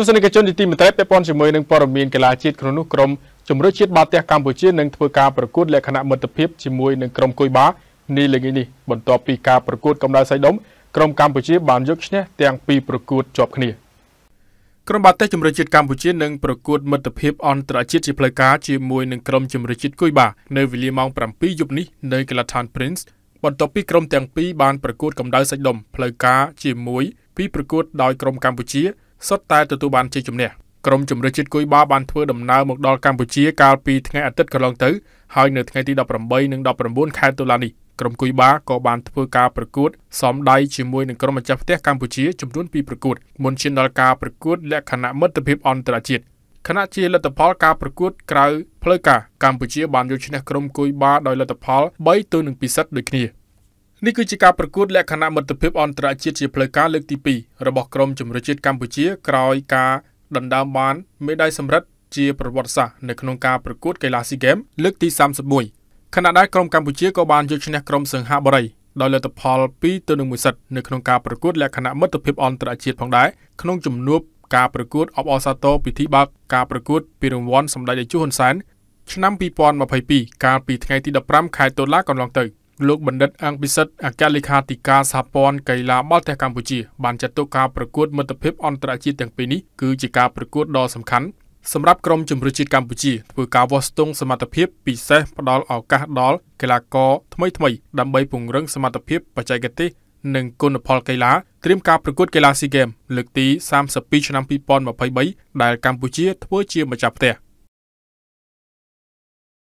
ទស្សនិកជនជាទីមេត្រីពាក់ព័ន្ធជាមួយនឹងព័ត៌មានកីឡាជាតិក្នុងនោះក្រុមជំរឿជាតិបាល់ទះកម្ពុជានឹងធ្វើការប្រកួតលក្ខណៈមិត្តភាពជាមួយនឹងក្រុមគុយបានាល្ងាចនេះបន្ទាប់ពីការប្រកួតកម្ដៅសីដុំក្រុមកម្ពុជាបានយកឈ្នះទាំងពីរប្រកួតជាប់គ្នាក្រុមបាល់ទះជំរឿជាតិកម្ពុជានឹងប្រកួតមិត្តភាពអន្តរជាតិជាផ្លូវការជាមួយនឹងក្រុមជំរឿជាតិគុយបានៅវេលាម៉ោង7យប់នេះនៅកីឡដ្ឋាន Prince បន្ទាប់ពីក្រុមទាំងពីរបានប្រកួតកម្ដៅសាច់ដុំផ្លូវការជាមួយពីប្រកួតដោយក្រុមកម្ពុជាសុទ្ធតែទទួលបានជ័យជំនះក្រុមជំនឿជាតិគុយបាបានធ្វើដំណើរមកដល់កម្ពុជាកាលពីថ្ងៃអាទិត្យកន្លងទៅហើយនៅថ្ងៃទី18និង19ខែតុលានេះក្រុមគុយបាក៏បានធ្វើការប្រកួតសំដៃជាមួយនឹងក្រុមម្ចាស់ផ្ទះកម្ពុជាចំនួន2ប្រកួតមុនឈានដល់ការប្រកួតលក្ខណៈមិត្តភាពអន្តរជាតិគណៈជាលទ្ធផលការប្រកួតក្រៅផ្លូវការកម្ពុជាបានយកឈ្នះក្រុមគុយបាដោយលទ្ធផល3ទៅ1ពិសិដ្ឋដូចគ្នានេះគឺជាការប្រកួតលក្ខណៈមិត្តភាពអន្តរជាតិជាផ្លូវការលើកទី2របស់ក្រុមជម្រើសជាតិកម្ពុជា ក្រោយការដណ្ដើមបានមេដាយសំរិទ្ធជាប្រវត្តិសាស្ត្រនៅក្នុងការប្រកួតកីឡាស៊ីហ្គេមលើកទី31ខណៈដែលក្រុមកម្ពុជាក៏បានយកឈ្នះក្រុមសិង្ហបុរីដោយលទ្ធផល2ទៅនឹង1សិតនៅក្នុងការប្រកួតលក្ខណៈមិត្តភាពអន្តរជាតិផងដែរក្នុងជំនួបការប្រកួតអបអសាទរពិធីបើកការប្រកួតពានរង្វាន់សម្ដេចតេជោហ៊ុនសែនឆ្នាំ2022កាលពីថ្ងៃទី15ខែតុលាកន្លងទៅ។លោកបណ្ឌិតអង្គពិសិដ្ឋអគ្គលេខាធិការសហព័ន្ធកីឡាបាល់ទះកម្ពុជាបានចាត់ទុកការប្រកួត មិត្តភាពអន្តរជាតិទាំងពីរនេះគឺជាការប្រកួតដ៏សំខាន់សម្រាប់ក្រុមជម្រើសជាតិកម្ពុជាធ្វើការវាស់ស្ទង់សមត្ថភាពពិសេសផ្ដល់ឱកាសដល់កីឡាករថ្មីៗដើម្បីពង្រឹងសមត្ថភាពបច្ចេកទេសនិងគុណផលកីឡា ត្រៀមការប្រកួត កីឡាស៊ីហ្គេមលើកទី32ឆ្នាំ2023ដែលកម្ពុជា ធ្វើជាម្ចាស់ផ្ទះ។